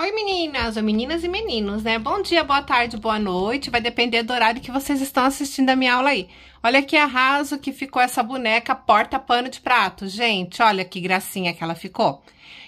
Oi meninas, oi meninas e meninos, né? Bom dia, boa tarde, boa noite, vai depender do horário que vocês estão assistindo a minha aula aí. Olha que arraso que ficou essa boneca porta-pano de prato, gente, olha que gracinha que ela ficou.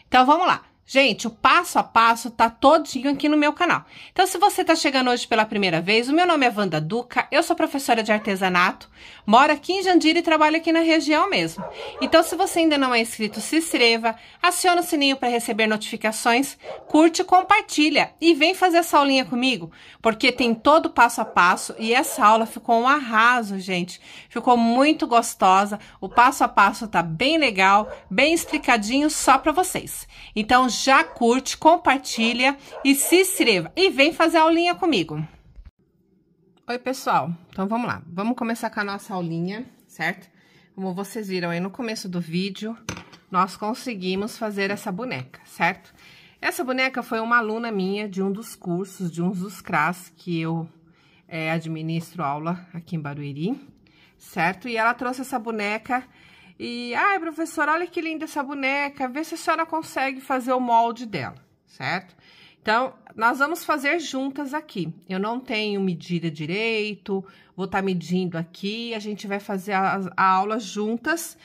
Então vamos lá, Gente, o passo a passo tá todinho aqui no meu canal. Então, se você tá chegando hoje pela primeira vez, o meu nome é Vanda Duca, eu sou professora de artesanato, moro aqui em Jandira e trabalho aqui na região mesmo. Então, se você ainda não é inscrito, se inscreva, aciona o sininho para receber notificações, curte, compartilha e vem fazer essa aulinha comigo, porque tem todo o passo a passo e essa aula ficou um arraso, gente. Ficou muito gostosa, o passo a passo tá bem legal, bem explicadinho só para vocês. Então, já curte, compartilha e se inscreva. E vem fazer a aulinha comigo. Oi, pessoal. Então, vamos lá. Vamos começar com a nossa aulinha, certo? Como vocês viram aí no começo do vídeo, nós conseguimos fazer essa boneca, certo? Essa boneca foi uma aluna minha de um dos cursos, de um dos CRAS que eu é, administro aula aqui em Barueri, certo? E ela trouxe essa boneca e, ai, professora, olha que linda essa boneca, vê se a senhora consegue fazer o molde dela, certo? Então, nós vamos fazer juntas aqui. Eu não tenho medida direito, vou estar tá medindo aqui, a gente vai fazer a, a aula juntas.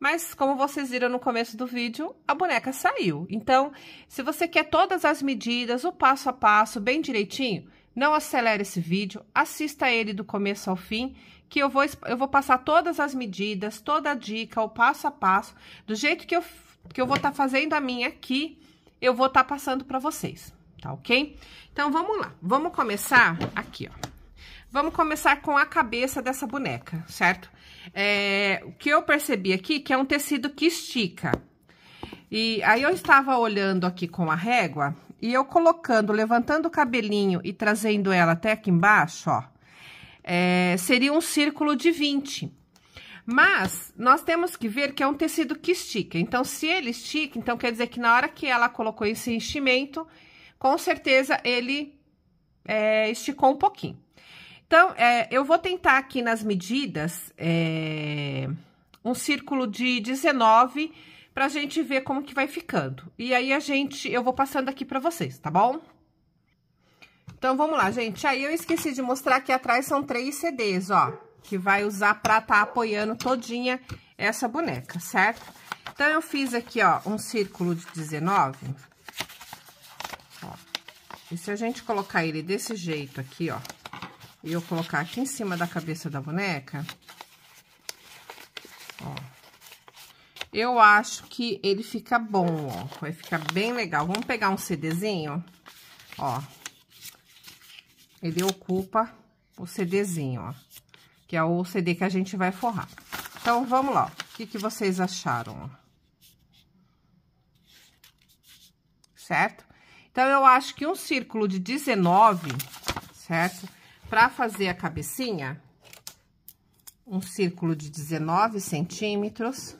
Mas, como vocês viram no começo do vídeo, a boneca saiu. Então, se você quer todas as medidas, o passo a passo, bem direitinho, não acelere esse vídeo, assista ele do começo ao fim que eu vou, eu vou passar todas as medidas, toda a dica, o passo a passo, do jeito que eu, que eu vou estar tá fazendo a minha aqui, eu vou estar tá passando para vocês, tá ok? Então, vamos lá, vamos começar aqui, ó. Vamos começar com a cabeça dessa boneca, certo? É, o que eu percebi aqui, que é um tecido que estica. E aí, eu estava olhando aqui com a régua, e eu colocando, levantando o cabelinho e trazendo ela até aqui embaixo, ó é, seria um círculo de 20. Mas, nós temos que ver que é um tecido que estica. Então, se ele estica, então quer dizer que na hora que ela colocou esse enchimento, com certeza ele é, esticou um pouquinho. Então, é, eu vou tentar aqui nas medidas é, um círculo de 19 pra gente ver como que vai ficando. E aí, a gente, eu vou passando aqui pra vocês, tá bom? Então, vamos lá, gente. Aí eu esqueci de mostrar que atrás são três CDs, ó. Que vai usar pra tá apoiando todinha essa boneca, certo? Então, eu fiz aqui, ó, um círculo de 19. Ó. E se a gente colocar ele desse jeito aqui, ó. E eu colocar aqui em cima da cabeça da boneca. Ó. Eu acho que ele fica bom, ó. Vai ficar bem legal. Vamos pegar um CDzinho, Ó. Ele ocupa o CDzinho, ó. Que é o CD que a gente vai forrar. Então, vamos lá. O que, que vocês acharam, ó? Certo? Então, eu acho que um círculo de 19, certo? Pra fazer a cabecinha, um círculo de 19 centímetros.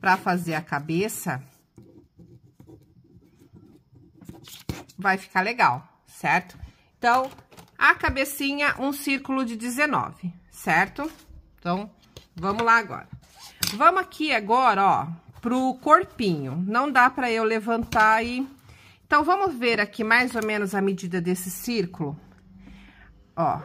Pra fazer a cabeça, vai ficar legal, certo? Então, a cabecinha, um círculo de 19, certo? Então, vamos lá agora. Vamos aqui agora, ó, pro corpinho. Não dá pra eu levantar e... Então, vamos ver aqui mais ou menos a medida desse círculo. Ó.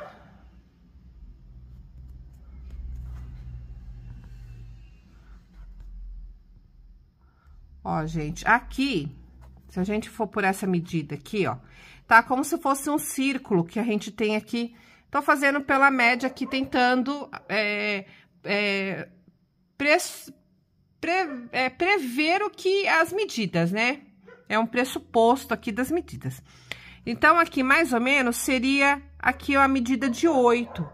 Ó, gente, aqui se a gente for por essa medida aqui, ó, tá como se fosse um círculo que a gente tem aqui. Tô fazendo pela média aqui, tentando é, é, pre, pre, é, prever o que é as medidas, né? É um pressuposto aqui das medidas. Então, aqui, mais ou menos, seria aqui a medida de 8.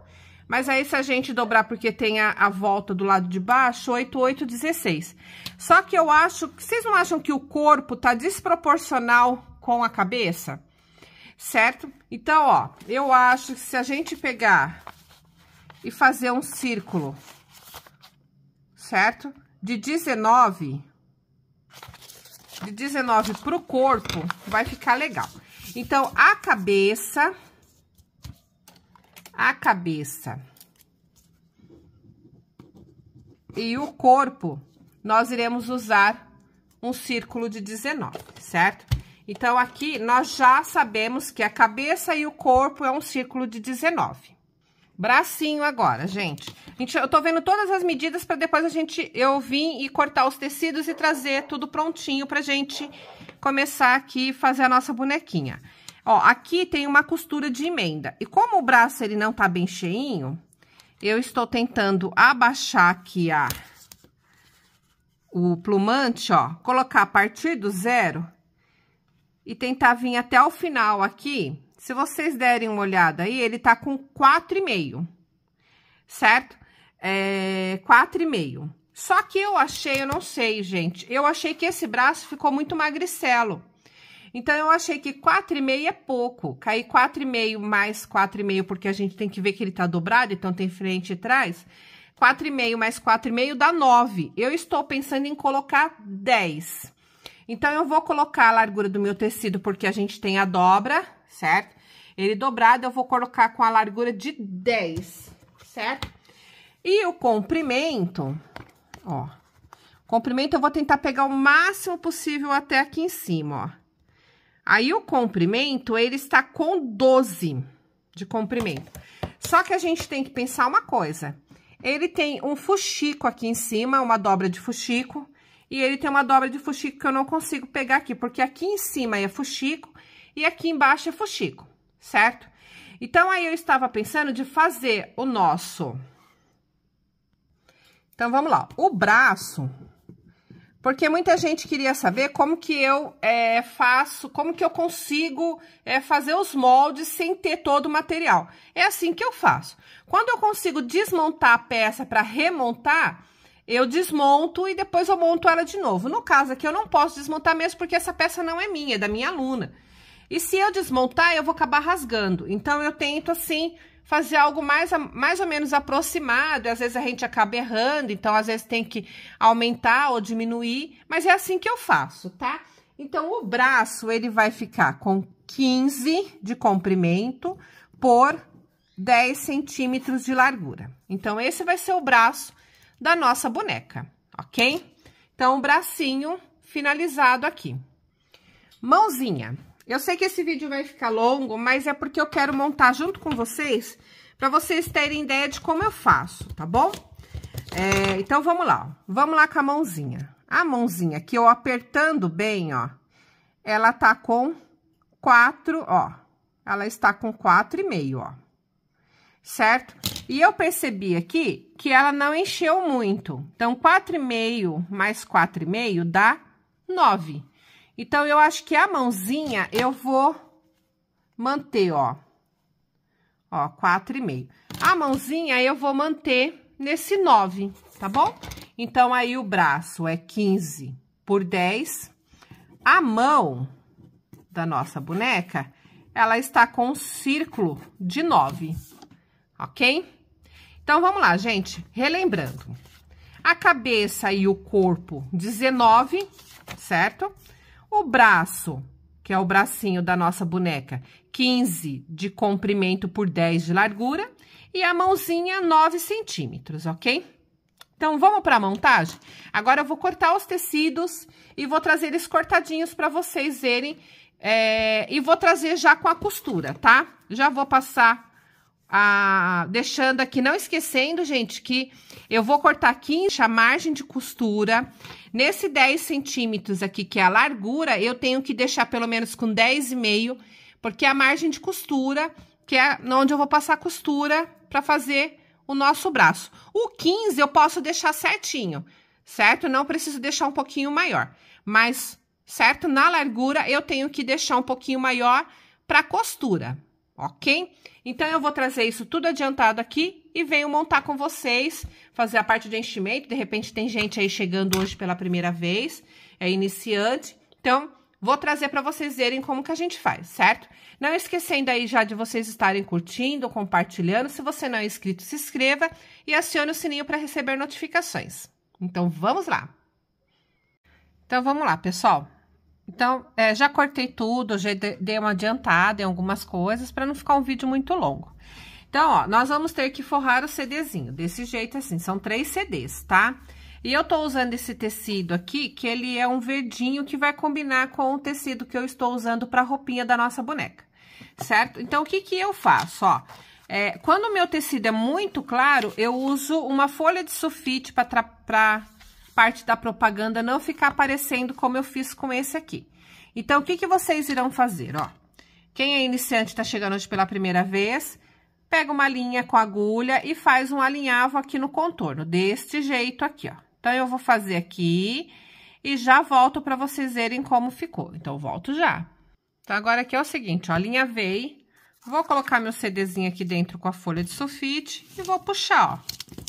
Mas aí, se a gente dobrar porque tem a, a volta do lado de baixo, 8, 8, 16. Só que eu acho... Vocês não acham que o corpo tá desproporcional com a cabeça? Certo? Então, ó, eu acho que se a gente pegar e fazer um círculo, certo? De 19... De 19 pro corpo, vai ficar legal. Então, a cabeça a cabeça e o corpo, nós iremos usar um círculo de 19, certo? Então, aqui, nós já sabemos que a cabeça e o corpo é um círculo de 19. Bracinho agora, gente. gente eu tô vendo todas as medidas para depois a gente... Eu vim e cortar os tecidos e trazer tudo prontinho pra gente começar aqui e fazer a nossa bonequinha. Ó, aqui tem uma costura de emenda. E como o braço, ele não tá bem cheinho, eu estou tentando abaixar aqui a, o plumante, ó. Colocar a partir do zero e tentar vir até o final aqui. Se vocês derem uma olhada aí, ele tá com quatro e meio, certo? É, quatro e meio. Só que eu achei, eu não sei, gente, eu achei que esse braço ficou muito magricelo. Então, eu achei que 4,5 é pouco. Cair 4,5 mais 4,5, porque a gente tem que ver que ele tá dobrado, então tem frente e trás. 4,5 mais 4,5 dá 9. Eu estou pensando em colocar 10. Então, eu vou colocar a largura do meu tecido, porque a gente tem a dobra, certo? Ele dobrado, eu vou colocar com a largura de 10, certo? E o comprimento, ó. Comprimento eu vou tentar pegar o máximo possível até aqui em cima, ó. Aí, o comprimento, ele está com 12 de comprimento. Só que a gente tem que pensar uma coisa. Ele tem um fuxico aqui em cima, uma dobra de fuxico. E ele tem uma dobra de fuxico que eu não consigo pegar aqui, porque aqui em cima é fuxico e aqui embaixo é fuxico, certo? Então, aí eu estava pensando de fazer o nosso... Então, vamos lá. O braço, porque muita gente queria saber como que eu é, faço, como que eu consigo é, fazer os moldes sem ter todo o material. É assim que eu faço. Quando eu consigo desmontar a peça para remontar, eu desmonto e depois eu monto ela de novo. No caso aqui, eu não posso desmontar mesmo porque essa peça não é minha, é da minha aluna. E se eu desmontar, eu vou acabar rasgando. Então, eu tento assim fazer algo mais, mais ou menos aproximado. Às vezes a gente acaba errando, então às vezes tem que aumentar ou diminuir, mas é assim que eu faço, tá? Então, o braço, ele vai ficar com 15 de comprimento por 10 centímetros de largura. Então, esse vai ser o braço da nossa boneca, ok? Então, o bracinho finalizado aqui. Mãozinha. Eu sei que esse vídeo vai ficar longo, mas é porque eu quero montar junto com vocês, para vocês terem ideia de como eu faço, tá bom? É, então, vamos lá, ó. vamos lá com a mãozinha. A mãozinha que eu apertando bem, ó, ela tá com quatro, ó, ela está com quatro e meio, ó, certo? E eu percebi aqui que ela não encheu muito, então, quatro e meio mais quatro e meio dá nove. Então, eu acho que a mãozinha eu vou manter, ó. Ó, quatro e meio. A mãozinha eu vou manter nesse nove, tá bom? Então, aí o braço é 15 por 10. A mão da nossa boneca, ela está com um círculo de 9, ok? Então, vamos lá, gente. Relembrando. A cabeça e o corpo, 19, certo? O braço, que é o bracinho da nossa boneca, 15 de comprimento por 10 de largura. E a mãozinha, 9 centímetros, ok? Então, vamos para a montagem? Agora, eu vou cortar os tecidos e vou trazer eles cortadinhos para vocês verem. É, e vou trazer já com a costura, tá? Já vou passar deixando aqui, não esquecendo, gente, que eu vou cortar aqui a margem de costura. Nesse 10 centímetros aqui, que é a largura, eu tenho que deixar pelo menos com 10,5, porque é a margem de costura, que é onde eu vou passar a costura para fazer o nosso braço. O 15 eu posso deixar certinho, certo? Não preciso deixar um pouquinho maior, mas, certo? Na largura, eu tenho que deixar um pouquinho maior para costura, ok? Então, eu vou trazer isso tudo adiantado aqui e venho montar com vocês, fazer a parte de enchimento. De repente, tem gente aí chegando hoje pela primeira vez, é iniciante. Então, vou trazer para vocês verem como que a gente faz, certo? Não esquecendo aí já de vocês estarem curtindo, compartilhando. Se você não é inscrito, se inscreva e acione o sininho para receber notificações. Então, vamos lá! Então, vamos lá, pessoal. Então, é, já cortei tudo, já dei uma adiantada em algumas coisas para não ficar um vídeo muito longo. Então, ó, nós vamos ter que forrar o CDzinho, desse jeito assim, são três CDs, tá? E eu tô usando esse tecido aqui, que ele é um verdinho que vai combinar com o tecido que eu estou usando para a roupinha da nossa boneca, certo? Então, o que que eu faço, ó? É, quando o meu tecido é muito claro, eu uso uma folha de sulfite para parte da propaganda não ficar aparecendo como eu fiz com esse aqui. Então, o que, que vocês irão fazer, ó? Quem é iniciante, está chegando hoje pela primeira vez, pega uma linha com agulha e faz um alinhavo aqui no contorno, deste jeito aqui, ó. Então, eu vou fazer aqui e já volto para vocês verem como ficou. Então, volto já. Então, agora aqui é o seguinte, ó, alinhavei, vou colocar meu CDzinho aqui dentro com a folha de sulfite e vou puxar, ó.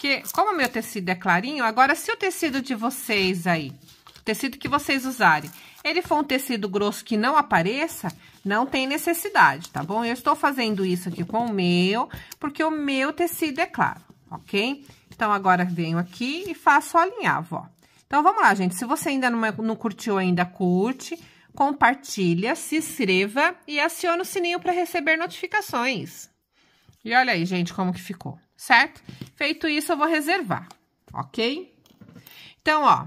Porque como o meu tecido é clarinho, agora se o tecido de vocês aí, o tecido que vocês usarem, ele for um tecido grosso que não apareça, não tem necessidade, tá bom? Eu estou fazendo isso aqui com o meu, porque o meu tecido é claro, ok? Então, agora venho aqui e faço alinhavo, ó. Então, vamos lá, gente. Se você ainda não, é, não curtiu ainda, curte, compartilha, se inscreva e aciona o sininho para receber notificações. E olha aí, gente, como que ficou certo? Feito isso, eu vou reservar, ok? Então, ó,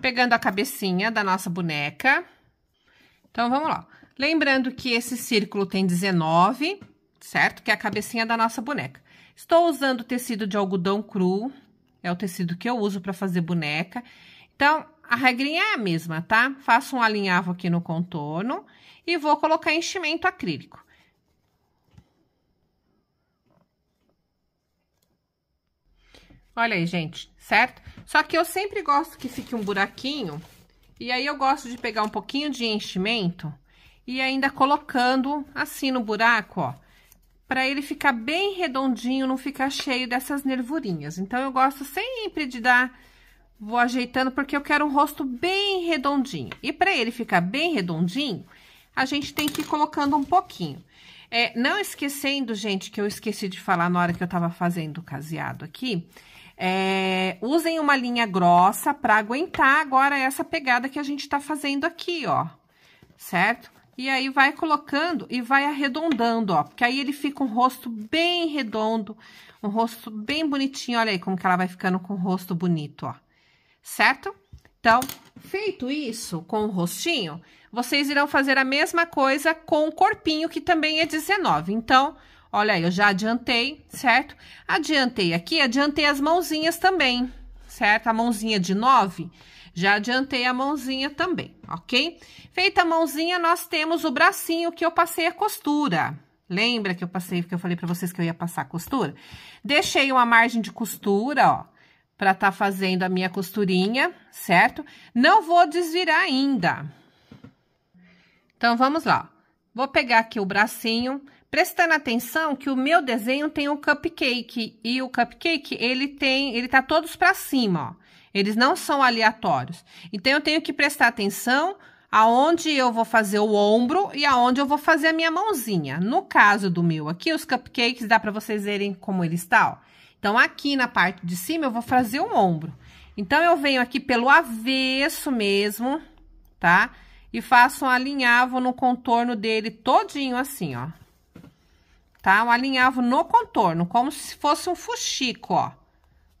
pegando a cabecinha da nossa boneca. Então, vamos lá. Lembrando que esse círculo tem 19, certo? Que é a cabecinha da nossa boneca. Estou usando tecido de algodão cru, é o tecido que eu uso para fazer boneca. Então, a regrinha é a mesma, tá? Faço um alinhavo aqui no contorno e vou colocar enchimento acrílico. Olha aí, gente, certo? Só que eu sempre gosto que fique um buraquinho, e aí eu gosto de pegar um pouquinho de enchimento e ainda colocando assim no buraco, ó, para ele ficar bem redondinho, não ficar cheio dessas nervurinhas. Então, eu gosto sempre de dar, vou ajeitando, porque eu quero um rosto bem redondinho. E para ele ficar bem redondinho, a gente tem que ir colocando um pouquinho. É, não esquecendo, gente, que eu esqueci de falar na hora que eu tava fazendo o caseado aqui, é, usem uma linha grossa para aguentar agora essa pegada que a gente tá fazendo aqui, ó, certo? E aí, vai colocando e vai arredondando, ó, porque aí ele fica um rosto bem redondo, um rosto bem bonitinho. Olha aí como que ela vai ficando com o rosto bonito, ó, certo? Então, feito isso com o rostinho, vocês irão fazer a mesma coisa com o corpinho, que também é 19. Então, Olha aí, eu já adiantei, certo? Adiantei aqui, adiantei as mãozinhas também, certo? A mãozinha de 9, já adiantei a mãozinha também, ok? Feita a mãozinha, nós temos o bracinho que eu passei a costura. Lembra que eu passei, que eu falei para vocês que eu ia passar a costura? Deixei uma margem de costura, ó, para tá fazendo a minha costurinha, certo? Não vou desvirar ainda. Então, vamos lá. Vou pegar aqui o bracinho, prestando atenção que o meu desenho tem um cupcake e o cupcake ele tem, ele tá todos para cima, ó. Eles não são aleatórios. Então eu tenho que prestar atenção aonde eu vou fazer o ombro e aonde eu vou fazer a minha mãozinha. No caso do meu aqui, os cupcakes dá para vocês verem como ele está, ó. Então aqui na parte de cima eu vou fazer o ombro. Então eu venho aqui pelo avesso mesmo, tá? E faço um alinhavo no contorno dele todinho assim, ó tá? Eu alinhavo no contorno, como se fosse um fuxico, ó.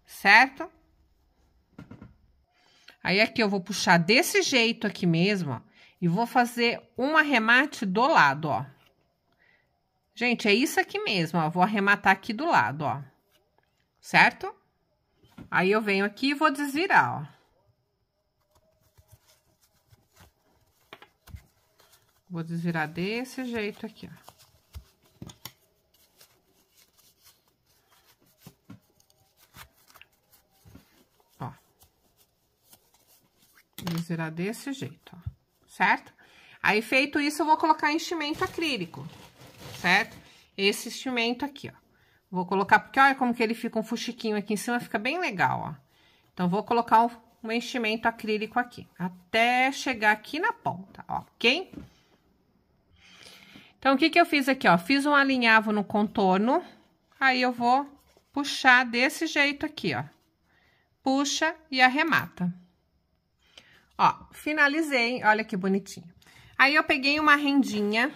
Certo? Aí, aqui eu vou puxar desse jeito aqui mesmo, ó. E vou fazer um arremate do lado, ó. Gente, é isso aqui mesmo, ó. Vou arrematar aqui do lado, ó. Certo? Aí, eu venho aqui e vou desvirar, ó. Vou desvirar desse jeito aqui, ó. Vou zerar desse jeito, ó, certo? Aí, feito isso, eu vou colocar enchimento acrílico, certo? Esse enchimento aqui, ó. Vou colocar, porque olha como que ele fica um fuxiquinho aqui em cima, fica bem legal, ó. Então, vou colocar um, um enchimento acrílico aqui, até chegar aqui na ponta, ó, ok? Então, o que que eu fiz aqui, ó? Fiz um alinhavo no contorno, aí eu vou puxar desse jeito aqui, ó. Puxa e arremata. Ó, finalizei, olha que bonitinho. Aí, eu peguei uma rendinha,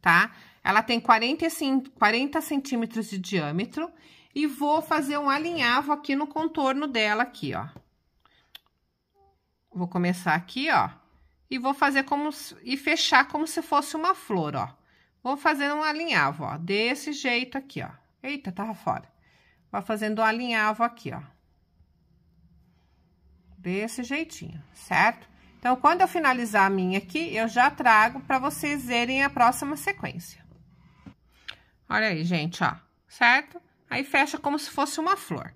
tá? Ela tem 45, 40 centímetros de diâmetro e vou fazer um alinhavo aqui no contorno dela aqui, ó. Vou começar aqui, ó, e vou fazer como e fechar como se fosse uma flor, ó. Vou fazer um alinhavo, ó, desse jeito aqui, ó. Eita, tava fora. Vou fazendo um alinhavo aqui, ó desse jeitinho, certo? Então, quando eu finalizar a minha aqui, eu já trago para vocês verem a próxima sequência. Olha aí, gente, ó, certo? Aí fecha como se fosse uma flor.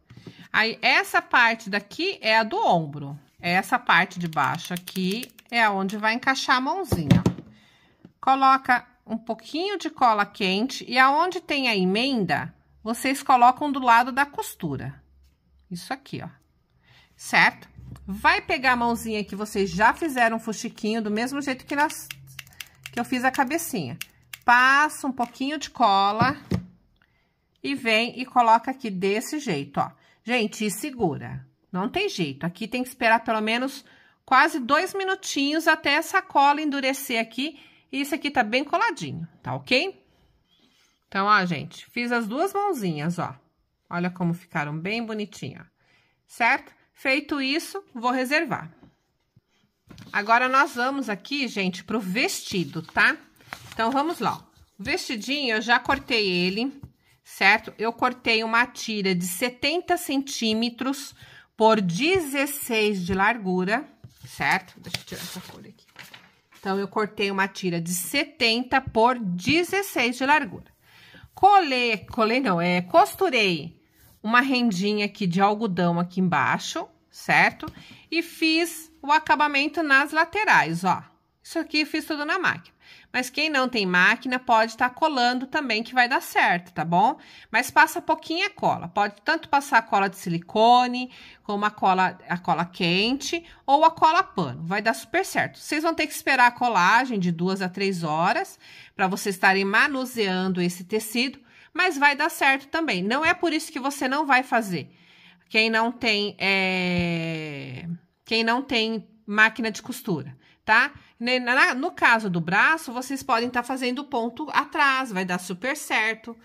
Aí, essa parte daqui é a do ombro. Essa parte de baixo aqui é onde vai encaixar a mãozinha. Coloca um pouquinho de cola quente e aonde tem a emenda, vocês colocam do lado da costura. Isso aqui, ó. Certo? Vai pegar a mãozinha que vocês já fizeram um fuxiquinho, do mesmo jeito que, nas, que eu fiz a cabecinha. Passa um pouquinho de cola e vem e coloca aqui desse jeito, ó. Gente, e segura. Não tem jeito. Aqui tem que esperar pelo menos quase dois minutinhos até essa cola endurecer aqui. E isso aqui tá bem coladinho, tá ok? Então, ó, gente, fiz as duas mãozinhas, ó. Olha como ficaram bem bonitinhas, Certo? Feito isso, vou reservar. Agora, nós vamos aqui, gente, pro vestido, tá? Então, vamos lá. O vestidinho, eu já cortei ele, certo? Eu cortei uma tira de 70 centímetros por 16 de largura, certo? Deixa eu tirar essa folha aqui. Então, eu cortei uma tira de 70 por 16 de largura. Colei, colei não, é, costurei uma rendinha aqui de algodão aqui embaixo, certo? E fiz o acabamento nas laterais, ó. Isso aqui fiz tudo na máquina. Mas quem não tem máquina pode estar tá colando também que vai dar certo, tá bom? Mas passa pouquinha cola. Pode tanto passar a cola de silicone, como a cola, a cola quente ou a cola pano. Vai dar super certo. Vocês vão ter que esperar a colagem de duas a três horas para vocês estarem manuseando esse tecido mas vai dar certo também. Não é por isso que você não vai fazer. Quem não tem, é... quem não tem máquina de costura, tá? No caso do braço, vocês podem estar tá fazendo ponto atrás, vai dar super certo.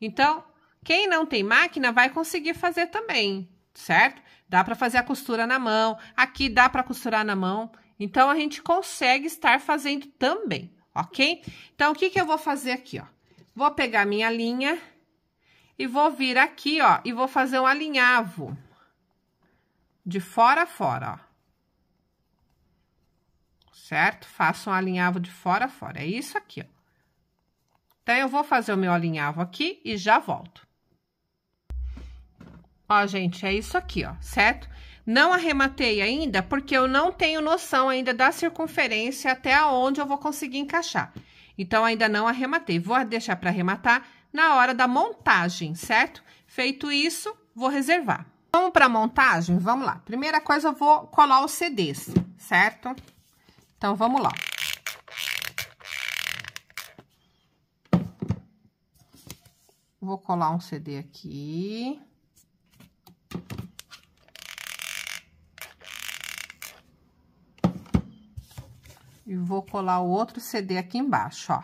Então, quem não tem máquina vai conseguir fazer também, certo? Dá para fazer a costura na mão, aqui dá para costurar na mão. Então, a gente consegue estar fazendo também, ok? Então, o que, que eu vou fazer aqui, ó? Vou pegar minha linha e vou vir aqui, ó, e vou fazer um alinhavo. De fora a fora, ó. Certo? Faço um alinhavo de fora a fora. É isso aqui, ó. Então, eu vou fazer o meu alinhavo aqui e já volto. Ó, gente, é isso aqui, ó, certo? Não arrematei ainda, porque eu não tenho noção ainda da circunferência até aonde eu vou conseguir encaixar. Então, ainda não arrematei. Vou deixar para arrematar na hora da montagem, certo? Feito isso, vou reservar. Vamos para montagem? Vamos lá. Primeira coisa, eu vou colar os CDs, certo? Então, vamos lá. Vou colar um CD aqui. E vou colar o outro CD aqui embaixo, ó.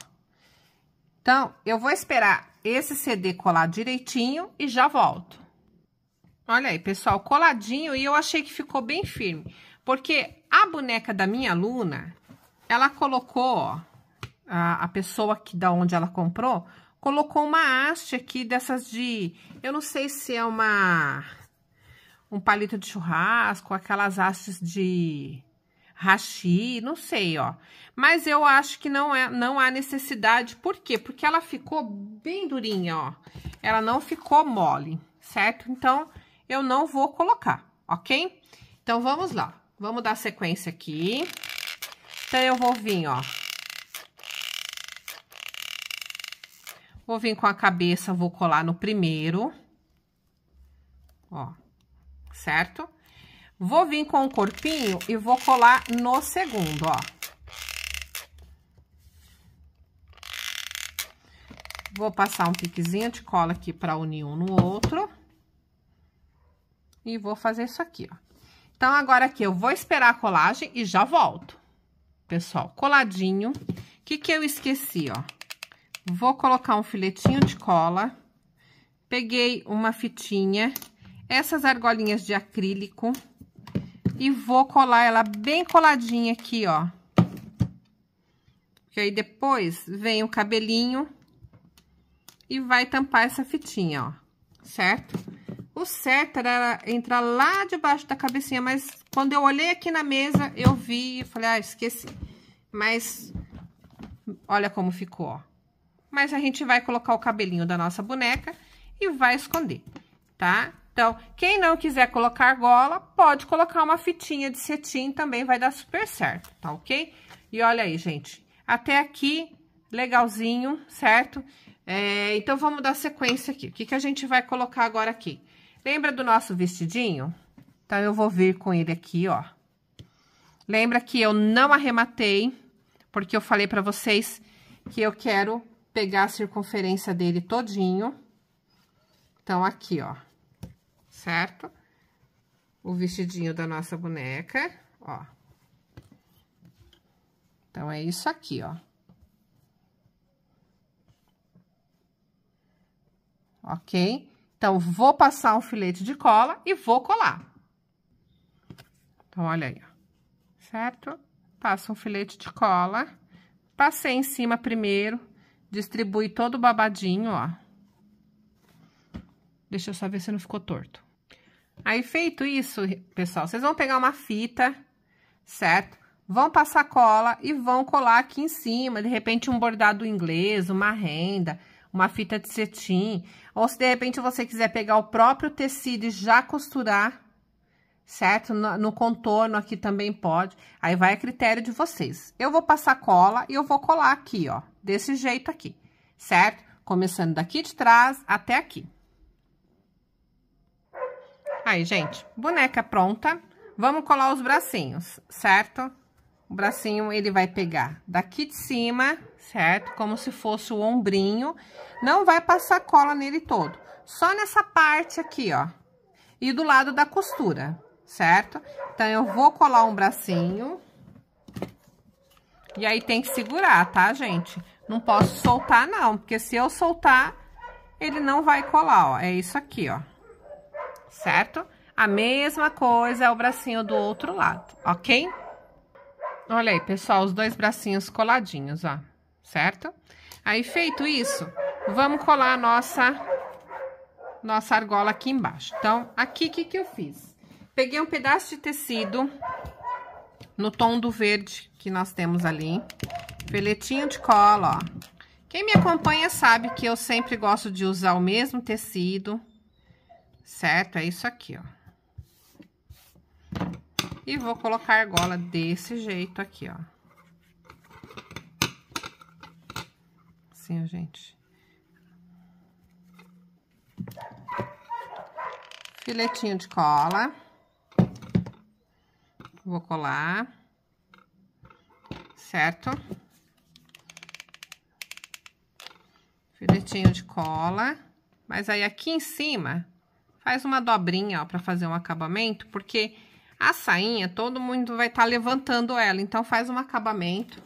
Então, eu vou esperar esse CD colar direitinho e já volto. Olha aí, pessoal, coladinho e eu achei que ficou bem firme. Porque a boneca da minha aluna, ela colocou, ó, a, a pessoa que, da onde ela comprou, colocou uma haste aqui dessas de... Eu não sei se é uma... Um palito de churrasco, aquelas hastes de rachi, não sei, ó. Mas eu acho que não, é, não há necessidade. Por quê? Porque ela ficou bem durinha, ó. Ela não ficou mole, certo? Então, eu não vou colocar, ok? Então, vamos lá. Vamos dar sequência aqui. Então, eu vou vir, ó. Vou vir com a cabeça, vou colar no primeiro. Ó, certo? Vou vir com o corpinho e vou colar no segundo, ó. Vou passar um piquezinho de cola aqui pra unir um no outro. E vou fazer isso aqui, ó. Então, agora aqui eu vou esperar a colagem e já volto. Pessoal, coladinho. O que que eu esqueci, ó? Vou colocar um filetinho de cola. Peguei uma fitinha. Essas argolinhas de acrílico. E vou colar ela bem coladinha aqui, ó. Que aí depois vem o cabelinho e vai tampar essa fitinha, ó. Certo? O certo era entrar lá debaixo da cabecinha, mas quando eu olhei aqui na mesa, eu vi e falei, ah, esqueci. Mas olha como ficou, ó. Mas a gente vai colocar o cabelinho da nossa boneca e vai esconder, tá? Então, quem não quiser colocar gola, pode colocar uma fitinha de cetim, também vai dar super certo, tá ok? E olha aí, gente, até aqui, legalzinho, certo? É, então, vamos dar sequência aqui. O que, que a gente vai colocar agora aqui? Lembra do nosso vestidinho? Então, eu vou vir com ele aqui, ó. Lembra que eu não arrematei, porque eu falei pra vocês que eu quero pegar a circunferência dele todinho. Então, aqui, ó certo? O vestidinho da nossa boneca, ó. Então, é isso aqui, ó. Ok? Então, vou passar um filete de cola e vou colar. Então, olha aí, ó. Certo? Passa um filete de cola. Passei em cima primeiro. Distribui todo o babadinho, ó. Deixa eu só ver se não ficou torto. Aí, feito isso, pessoal, vocês vão pegar uma fita, certo? Vão passar cola e vão colar aqui em cima, de repente, um bordado inglês, uma renda, uma fita de cetim. Ou se, de repente, você quiser pegar o próprio tecido e já costurar, certo? No, no contorno aqui também pode. Aí, vai a critério de vocês. Eu vou passar cola e eu vou colar aqui, ó, desse jeito aqui, certo? Começando daqui de trás até aqui. Aí, gente, boneca pronta. Vamos colar os bracinhos, certo? O bracinho, ele vai pegar daqui de cima, certo? Como se fosse o ombrinho. Não vai passar cola nele todo. Só nessa parte aqui, ó. E do lado da costura, certo? Então, eu vou colar um bracinho. E aí, tem que segurar, tá, gente? Não posso soltar, não. Porque se eu soltar, ele não vai colar, ó. É isso aqui, ó certo? A mesma coisa é o bracinho do outro lado, ok? Olha aí, pessoal, os dois bracinhos coladinhos, ó, certo? Aí, feito isso, vamos colar a nossa, nossa argola aqui embaixo. Então, aqui, o que que eu fiz? Peguei um pedaço de tecido no tom do verde que nós temos ali, filetinho de cola, ó. Quem me acompanha sabe que eu sempre gosto de usar o mesmo tecido, certo? É isso aqui, ó. E vou colocar a argola desse jeito aqui, ó. Assim, gente. Filetinho de cola. Vou colar. Certo? Filetinho de cola. Mas aí aqui em cima, faz uma dobrinha, ó, pra fazer um acabamento, porque a sainha, todo mundo vai estar tá levantando ela, então faz um acabamento.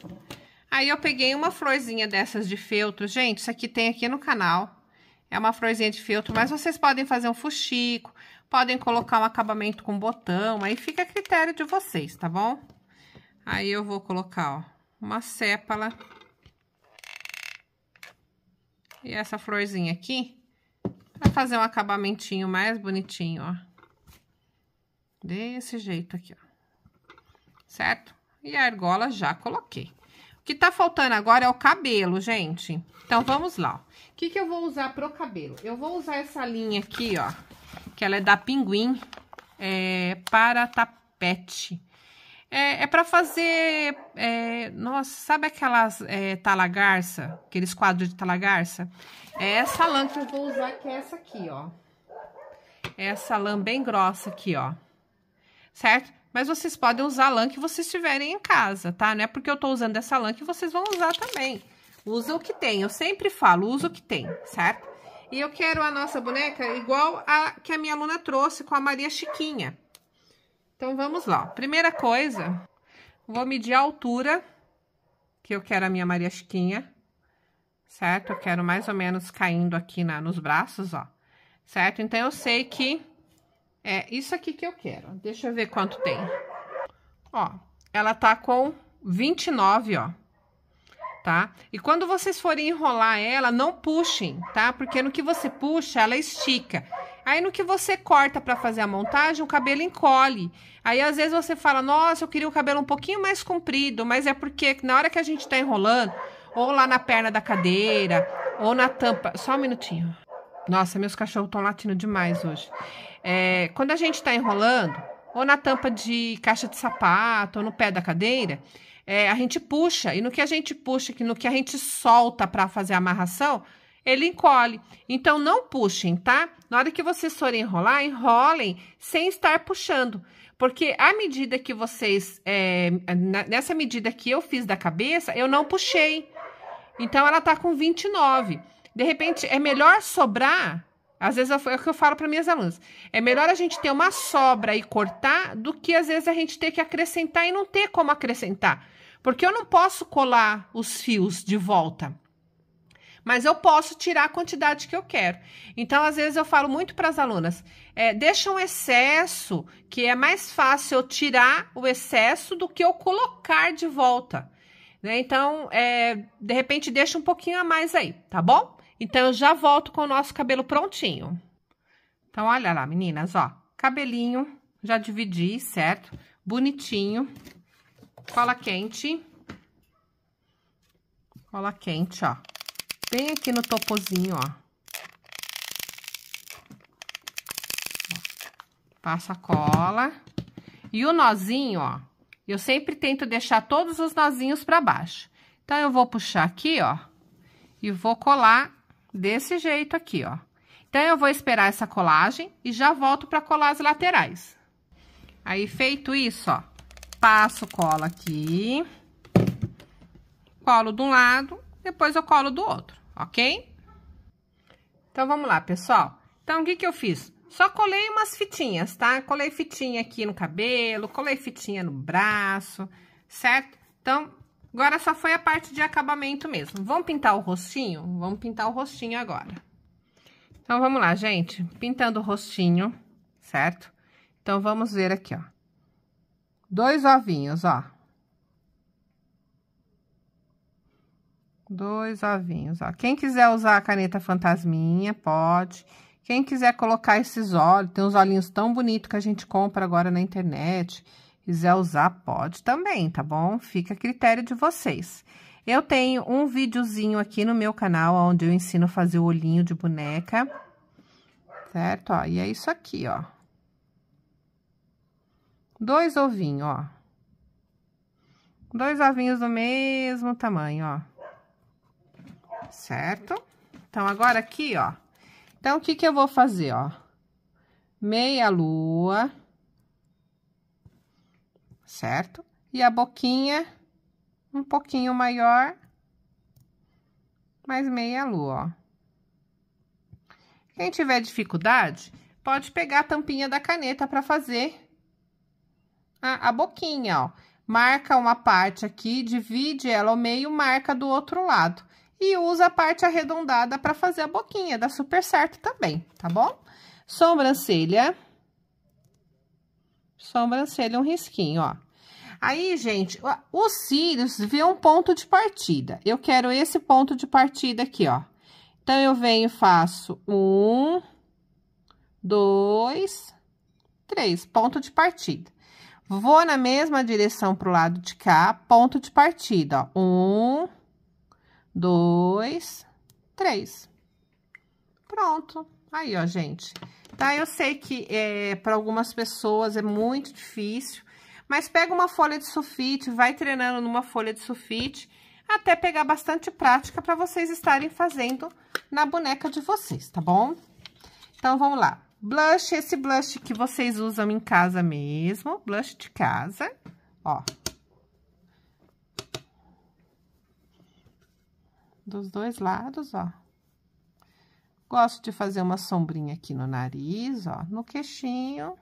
Aí eu peguei uma florzinha dessas de feltro, gente, isso aqui tem aqui no canal, é uma florzinha de feltro, mas vocês podem fazer um fuxico, podem colocar um acabamento com botão, aí fica a critério de vocês, tá bom? Aí eu vou colocar, ó, uma sépala. E essa florzinha aqui, Pra fazer um acabamentinho mais bonitinho, ó. Desse jeito aqui, ó. Certo? E a argola já coloquei. O que tá faltando agora é o cabelo, gente. Então, vamos lá, O que que eu vou usar pro cabelo? Eu vou usar essa linha aqui, ó. Que ela é da Pinguim. É, para tapete. É, é para fazer. É, nossa, sabe aquelas é, talagarça? Aqueles quadros de talagarça? É essa lã que eu vou usar, que é essa aqui, ó. É essa lã bem grossa aqui, ó. Certo? Mas vocês podem usar a lã que vocês tiverem em casa, tá? Não é porque eu tô usando essa lã que vocês vão usar também. Usa o que tem, eu sempre falo, usa o que tem, certo? E eu quero a nossa boneca igual a que a minha aluna trouxe com a Maria Chiquinha. Então, vamos lá. Primeira coisa, vou medir a altura que eu quero a minha Maria Chiquinha certo? Eu quero mais ou menos caindo aqui na, nos braços, ó, certo? Então, eu sei que é isso aqui que eu quero. Deixa eu ver quanto tem. Ó, ela tá com 29, ó, tá? E quando vocês forem enrolar ela, não puxem, tá? Porque no que você puxa, ela estica. Aí no que você corta para fazer a montagem, o cabelo encolhe. Aí às vezes você fala: "Nossa, eu queria o cabelo um pouquinho mais comprido", mas é porque na hora que a gente tá enrolando, ou lá na perna da cadeira, ou na tampa. Só um minutinho. Nossa, meus cachorros estão latindo demais hoje. É, quando a gente está enrolando, ou na tampa de caixa de sapato, ou no pé da cadeira, é, a gente puxa. E no que a gente puxa, que no que a gente solta para fazer a amarração, ele encolhe. Então, não puxem, tá? Na hora que vocês forem enrolar, enrolem sem estar puxando. Porque à medida que vocês. É, nessa medida que eu fiz da cabeça, eu não puxei. Então ela tá com 29. De repente, é melhor sobrar. Às vezes é o que eu falo para minhas alunas. É melhor a gente ter uma sobra e cortar do que às vezes a gente ter que acrescentar e não ter como acrescentar. Porque eu não posso colar os fios de volta. Mas eu posso tirar a quantidade que eu quero. Então, às vezes, eu falo muito para as alunas: é, deixa um excesso, que é mais fácil eu tirar o excesso do que eu colocar de volta né? Então, é, de repente, deixa um pouquinho a mais aí, tá bom? Então, eu já volto com o nosso cabelo prontinho. Então, olha lá, meninas, ó. Cabelinho, já dividi, certo? Bonitinho. Cola quente. Cola quente, ó. Bem aqui no topozinho, ó. Passa a cola. E o nozinho, ó eu sempre tento deixar todos os nozinhos para baixo. Então, eu vou puxar aqui, ó, e vou colar desse jeito aqui, ó. Então, eu vou esperar essa colagem e já volto para colar as laterais. Aí, feito isso, ó, passo cola aqui, colo de um lado, depois eu colo do outro, ok? Então, vamos lá, pessoal. Então, o que que eu fiz? Só colei umas fitinhas, tá? Colei fitinha aqui no cabelo, colei fitinha no braço, certo? Então, agora só foi a parte de acabamento mesmo. Vamos pintar o rostinho? Vamos pintar o rostinho agora. Então, vamos lá, gente. Pintando o rostinho, certo? Então, vamos ver aqui, ó. Dois ovinhos, ó. Dois ovinhos, ó. Quem quiser usar a caneta fantasminha, pode. Pode. Quem quiser colocar esses olhos, tem uns olhinhos tão bonitos que a gente compra agora na internet, quiser usar, pode também, tá bom? Fica a critério de vocês. Eu tenho um videozinho aqui no meu canal, onde eu ensino a fazer o olhinho de boneca, certo? Ó, e é isso aqui, ó. Dois ovinhos, ó. Dois ovinhos do mesmo tamanho, ó. Certo? Então, agora aqui, ó, então, o que que eu vou fazer, ó? Meia lua, certo? E a boquinha um pouquinho maior, mais meia lua, ó. Quem tiver dificuldade, pode pegar a tampinha da caneta para fazer a, a boquinha, ó. Marca uma parte aqui, divide ela ao meio, marca do outro lado. E usa a parte arredondada para fazer a boquinha, dá super certo também, tá bom? Sobrancelha. Sobrancelha, é um risquinho, ó. Aí, gente, os cílios vê um ponto de partida. Eu quero esse ponto de partida aqui, ó. Então, eu venho e faço um, dois, três, ponto de partida. Vou na mesma direção pro lado de cá, ponto de partida, ó. Um, dois, três. Pronto. Aí, ó, gente. Tá, eu sei que é, para algumas pessoas é muito difícil, mas pega uma folha de sulfite, vai treinando numa folha de sulfite, até pegar bastante prática para vocês estarem fazendo na boneca de vocês, tá bom? Então, vamos lá. Blush, esse blush que vocês usam em casa mesmo, blush de casa, ó. dos dois lados, ó. Gosto de fazer uma sombrinha aqui no nariz, ó, no queixinho.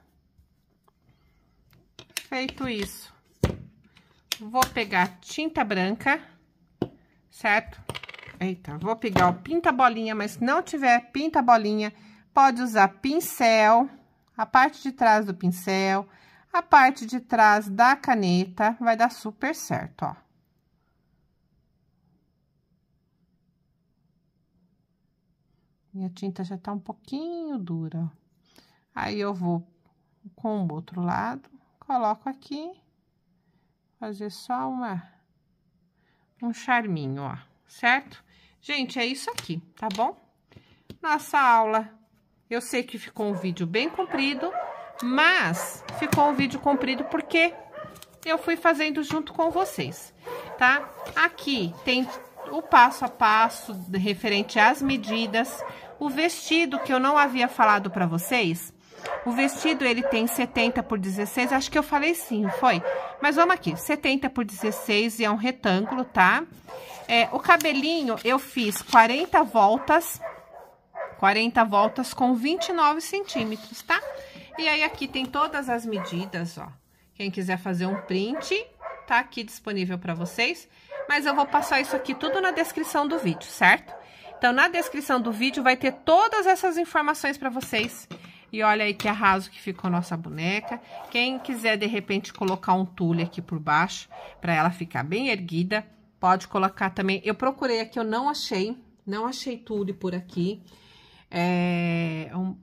Feito isso, vou pegar tinta branca, certo? Eita, vou pegar o pinta-bolinha, mas se não tiver pinta-bolinha, pode usar pincel, a parte de trás do pincel, a parte de trás da caneta, vai dar super certo, ó. Minha tinta já tá um pouquinho dura. Aí, eu vou com o outro lado, coloco aqui, fazer só uma, um charminho, ó, certo? Gente, é isso aqui, tá bom? Nossa aula, eu sei que ficou um vídeo bem comprido, mas ficou um vídeo comprido porque eu fui fazendo junto com vocês, tá? Aqui tem o passo a passo referente às medidas, o vestido que eu não havia falado para vocês. O vestido ele tem 70 por 16, acho que eu falei sim, foi? Mas vamos aqui, 70 por 16 e é um retângulo, tá? É, o cabelinho eu fiz 40 voltas, 40 voltas com 29 centímetros, tá? E aí aqui tem todas as medidas, ó. Quem quiser fazer um print, tá aqui disponível para vocês, mas eu vou passar isso aqui tudo na descrição do vídeo, certo? Então, na descrição do vídeo vai ter todas essas informações para vocês. E olha aí que arraso que ficou a nossa boneca. Quem quiser, de repente, colocar um tule aqui por baixo, para ela ficar bem erguida, pode colocar também. Eu procurei aqui, eu não achei, não achei tule por aqui. É, um,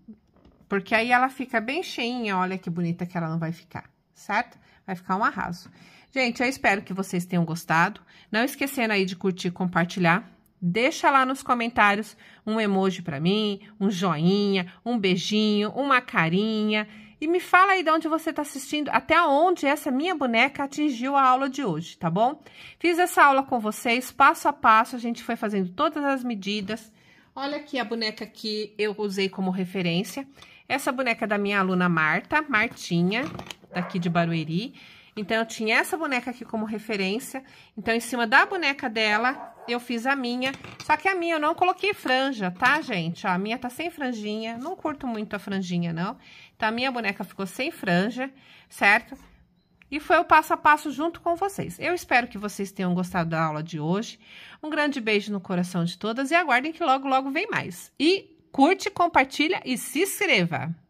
porque aí ela fica bem cheinha, olha que bonita que ela não vai ficar, certo? Vai ficar um arraso. Gente, eu espero que vocês tenham gostado. Não esquecendo aí de curtir e compartilhar. Deixa lá nos comentários um emoji para mim, um joinha, um beijinho, uma carinha. E me fala aí de onde você está assistindo, até onde essa minha boneca atingiu a aula de hoje, tá bom? Fiz essa aula com vocês, passo a passo, a gente foi fazendo todas as medidas. Olha aqui a boneca que eu usei como referência. Essa boneca é da minha aluna Marta, Martinha, daqui de Barueri. Então, eu tinha essa boneca aqui como referência. Então, em cima da boneca dela, eu fiz a minha. Só que a minha eu não coloquei franja, tá, gente? Ó, a minha tá sem franjinha. Não curto muito a franjinha, não. Então, a minha boneca ficou sem franja, certo? E foi o passo a passo junto com vocês. Eu espero que vocês tenham gostado da aula de hoje. Um grande beijo no coração de todas e aguardem que logo, logo vem mais. E curte, compartilha e se inscreva!